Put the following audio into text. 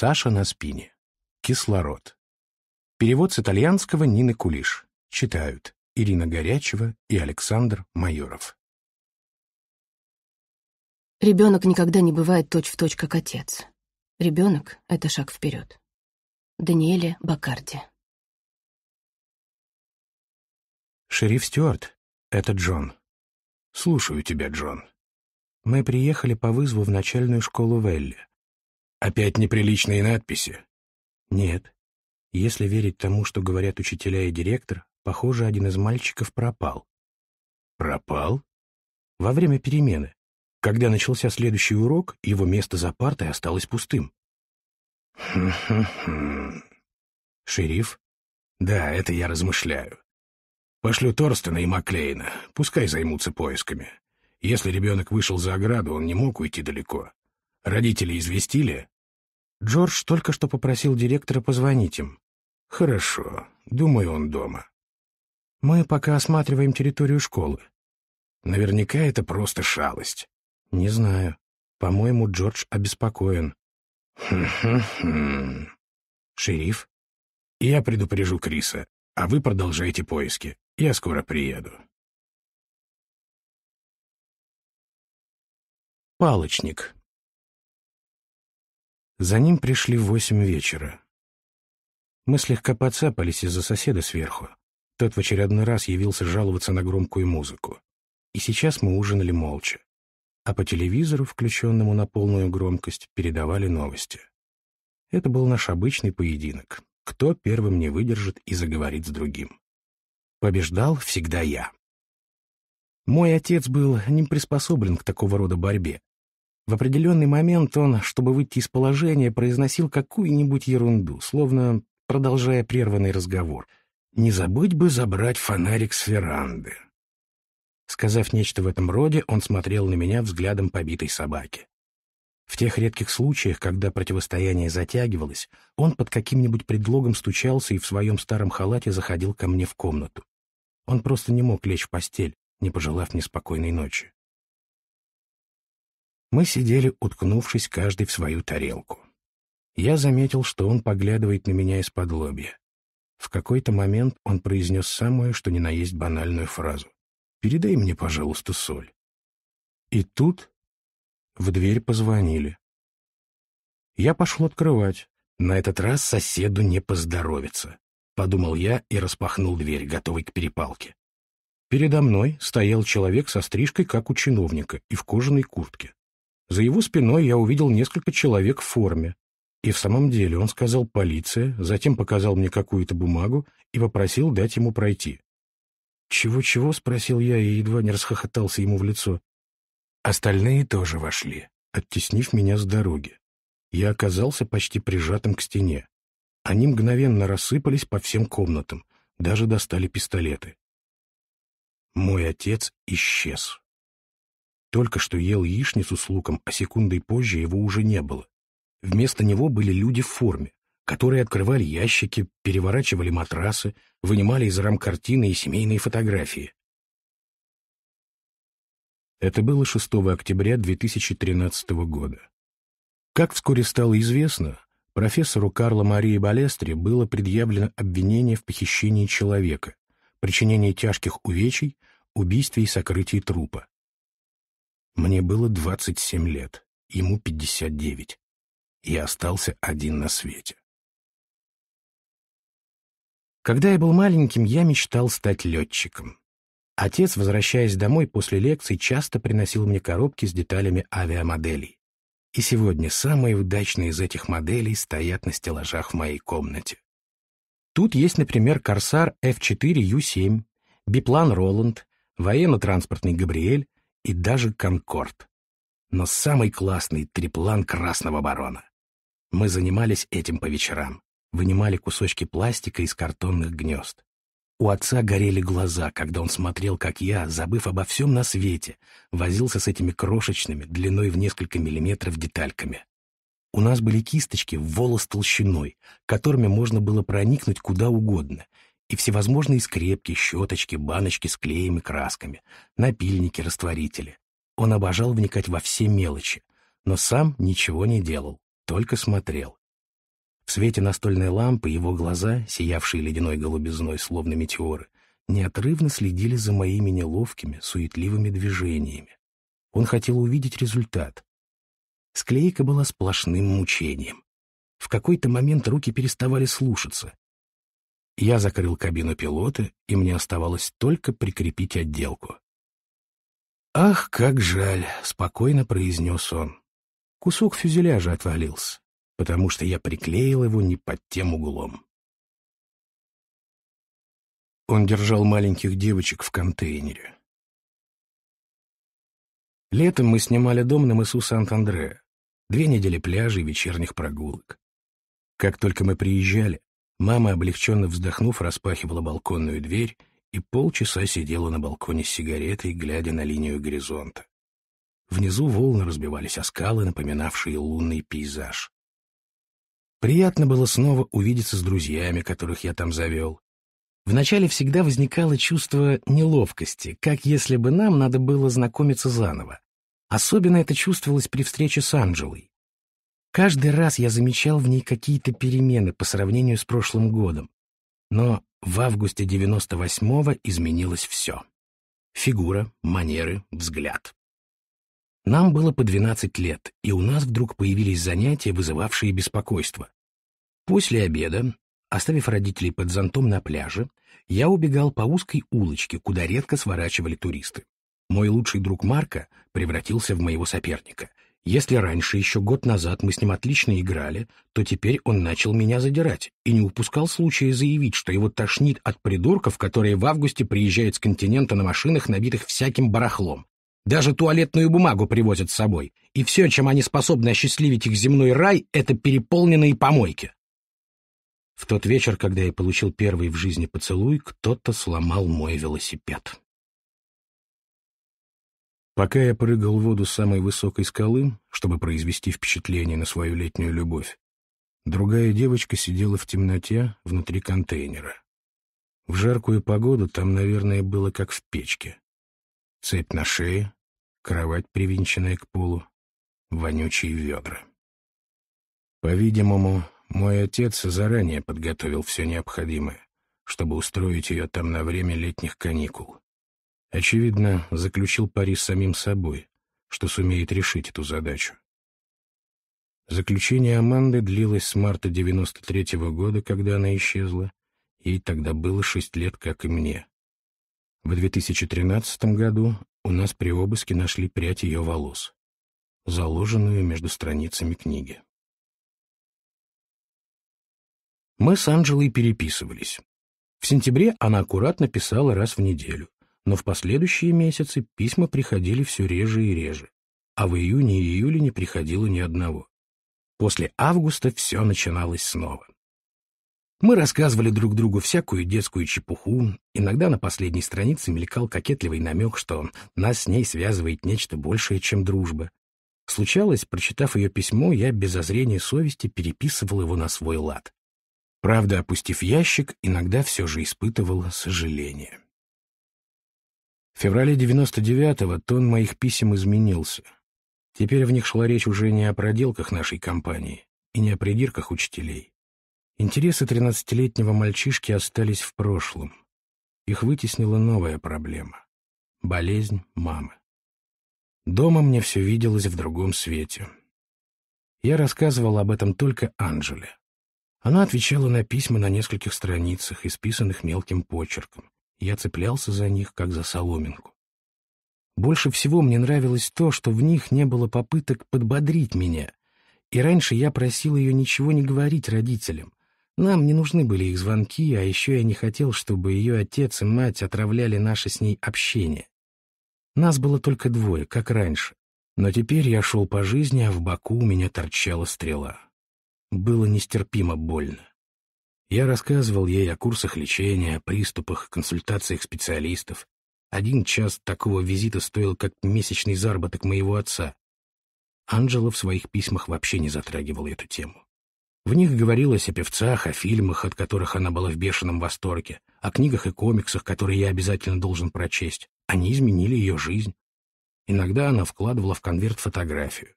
Саша на спине. Кислород. Перевод с итальянского Нины Кулиш. Читают Ирина Горячева и Александр Майоров. Ребенок никогда не бывает точь-в-точь, точь, как отец. Ребенок — это шаг вперед. Даниэле Бакарди. Шериф Стюарт, это Джон. Слушаю тебя, Джон. Мы приехали по вызову в начальную школу Велли. Опять неприличные надписи? Нет. Если верить тому, что говорят учителя и директор, похоже, один из мальчиков пропал. Пропал? Во время перемены. Когда начался следующий урок, его место за партой осталось пустым. Шериф? Да, это я размышляю. Пошлю Торстена и Маклейна, пускай займутся поисками. Если ребенок вышел за ограду, он не мог уйти далеко. Родители известили?» Джордж только что попросил директора позвонить им. «Хорошо. Думаю, он дома. Мы пока осматриваем территорию школы. Наверняка это просто шалость». «Не знаю. По-моему, Джордж обеспокоен». «Хм-хм-хм». «Шериф?» «Я предупрежу Криса, а вы продолжайте поиски. Я скоро приеду». Палочник. За ним пришли в восемь вечера. Мы слегка подцапались из-за соседа сверху. Тот в очередной раз явился жаловаться на громкую музыку. И сейчас мы ужинали молча. А по телевизору, включенному на полную громкость, передавали новости. Это был наш обычный поединок. Кто первым не выдержит и заговорит с другим. Побеждал всегда я. Мой отец был не приспособлен к такого рода борьбе, в определенный момент он, чтобы выйти из положения, произносил какую-нибудь ерунду, словно продолжая прерванный разговор. «Не забыть бы забрать фонарик с веранды». Сказав нечто в этом роде, он смотрел на меня взглядом побитой собаки. В тех редких случаях, когда противостояние затягивалось, он под каким-нибудь предлогом стучался и в своем старом халате заходил ко мне в комнату. Он просто не мог лечь в постель, не пожелав мне спокойной ночи. Мы сидели, уткнувшись каждый в свою тарелку. Я заметил, что он поглядывает на меня из-под лобья. В какой-то момент он произнес самую, что ни на есть банальную фразу. «Передай мне, пожалуйста, соль». И тут в дверь позвонили. Я пошел открывать. На этот раз соседу не поздоровится, подумал я и распахнул дверь, готовый к перепалке. Передо мной стоял человек со стрижкой, как у чиновника, и в кожаной куртке. За его спиной я увидел несколько человек в форме. И в самом деле он сказал «полиция», затем показал мне какую-то бумагу и попросил дать ему пройти. «Чего-чего?» — спросил я и едва не расхохотался ему в лицо. Остальные тоже вошли, оттеснив меня с дороги. Я оказался почти прижатым к стене. Они мгновенно рассыпались по всем комнатам, даже достали пистолеты. Мой отец исчез. Только что ел яичницу с луком, а секундой позже его уже не было. Вместо него были люди в форме, которые открывали ящики, переворачивали матрасы, вынимали из рам картины и семейные фотографии. Это было 6 октября 2013 года. Как вскоре стало известно, профессору Карло Марии Балестре было предъявлено обвинение в похищении человека, причинении тяжких увечий, убийстве и сокрытии трупа. Мне было 27 лет, ему 59. Я остался один на свете. Когда я был маленьким, я мечтал стать летчиком. Отец, возвращаясь домой после лекций, часто приносил мне коробки с деталями авиамоделей. И сегодня самые удачные из этих моделей стоят на стеллажах в моей комнате. Тут есть, например, «Корсар» F4U7, биплан «Роланд», военно-транспортный «Габриэль», и даже Конкорд. Но самый классный — триплан Красного Барона. Мы занимались этим по вечерам, вынимали кусочки пластика из картонных гнезд. У отца горели глаза, когда он смотрел, как я, забыв обо всем на свете, возился с этими крошечными, длиной в несколько миллиметров детальками. У нас были кисточки в волос толщиной, которыми можно было проникнуть куда угодно, и всевозможные скрепки, щеточки, баночки с клеем и красками, напильники, растворители. Он обожал вникать во все мелочи, но сам ничего не делал, только смотрел. В свете настольной лампы его глаза, сиявшие ледяной голубизной, словно метеоры, неотрывно следили за моими неловкими, суетливыми движениями. Он хотел увидеть результат. Склейка была сплошным мучением. В какой-то момент руки переставали слушаться, я закрыл кабину пилота, и мне оставалось только прикрепить отделку. «Ах, как жаль!» — спокойно произнес он. Кусок фюзеляжа отвалился, потому что я приклеил его не под тем углом. Он держал маленьких девочек в контейнере. Летом мы снимали дом на мысу Сант-Андре. Две недели пляжей и вечерних прогулок. Как только мы приезжали, Мама, облегченно вздохнув, распахивала балконную дверь и полчаса сидела на балконе с сигаретой, глядя на линию горизонта. Внизу волны разбивались о скалы, напоминавшие лунный пейзаж. Приятно было снова увидеться с друзьями, которых я там завел. Вначале всегда возникало чувство неловкости, как если бы нам надо было знакомиться заново. Особенно это чувствовалось при встрече с Анджелой. Каждый раз я замечал в ней какие-то перемены по сравнению с прошлым годом. Но в августе 98-го изменилось все. Фигура, манеры, взгляд. Нам было по 12 лет, и у нас вдруг появились занятия, вызывавшие беспокойство. После обеда, оставив родителей под зонтом на пляже, я убегал по узкой улочке, куда редко сворачивали туристы. Мой лучший друг Марка превратился в моего соперника — если раньше, еще год назад, мы с ним отлично играли, то теперь он начал меня задирать и не упускал случая заявить, что его тошнит от придурков, которые в августе приезжают с континента на машинах, набитых всяким барахлом. Даже туалетную бумагу привозят с собой. И все, чем они способны осчастливить их земной рай, это переполненные помойки. В тот вечер, когда я получил первый в жизни поцелуй, кто-то сломал мой велосипед. Пока я прыгал в воду с самой высокой скалы, чтобы произвести впечатление на свою летнюю любовь, другая девочка сидела в темноте внутри контейнера. В жаркую погоду там, наверное, было как в печке. Цепь на шее, кровать, привинченная к полу, вонючие ведра. По-видимому, мой отец заранее подготовил все необходимое, чтобы устроить ее там на время летних каникул. Очевидно, заключил пари с самим собой, что сумеет решить эту задачу. Заключение Аманды длилось с марта 93 -го года, когда она исчезла. Ей тогда было шесть лет, как и мне. В 2013 году у нас при обыске нашли прядь ее волос, заложенную между страницами книги. Мы с Анджелой переписывались. В сентябре она аккуратно писала раз в неделю но в последующие месяцы письма приходили все реже и реже, а в июне и июле не приходило ни одного. После августа все начиналось снова. Мы рассказывали друг другу всякую детскую чепуху, иногда на последней странице мелькал кокетливый намек, что нас с ней связывает нечто большее, чем дружба. Случалось, прочитав ее письмо, я без озрения совести переписывал его на свой лад. Правда, опустив ящик, иногда все же испытывала сожаление. В феврале 99-го тон моих писем изменился. Теперь в них шла речь уже не о проделках нашей компании и не о придирках учителей. Интересы 13-летнего мальчишки остались в прошлом. Их вытеснила новая проблема — болезнь мамы. Дома мне все виделось в другом свете. Я рассказывал об этом только Анжеле. Она отвечала на письма на нескольких страницах, исписанных мелким почерком. Я цеплялся за них, как за соломинку. Больше всего мне нравилось то, что в них не было попыток подбодрить меня. И раньше я просил ее ничего не говорить родителям. Нам не нужны были их звонки, а еще я не хотел, чтобы ее отец и мать отравляли наше с ней общение. Нас было только двое, как раньше. Но теперь я шел по жизни, а в боку у меня торчала стрела. Было нестерпимо больно. Я рассказывал ей о курсах лечения, приступах, консультациях специалистов. Один час такого визита стоил как месячный заработок моего отца. Анжела в своих письмах вообще не затрагивала эту тему. В них говорилось о певцах, о фильмах, от которых она была в бешеном восторге, о книгах и комиксах, которые я обязательно должен прочесть. Они изменили ее жизнь. Иногда она вкладывала в конверт фотографию.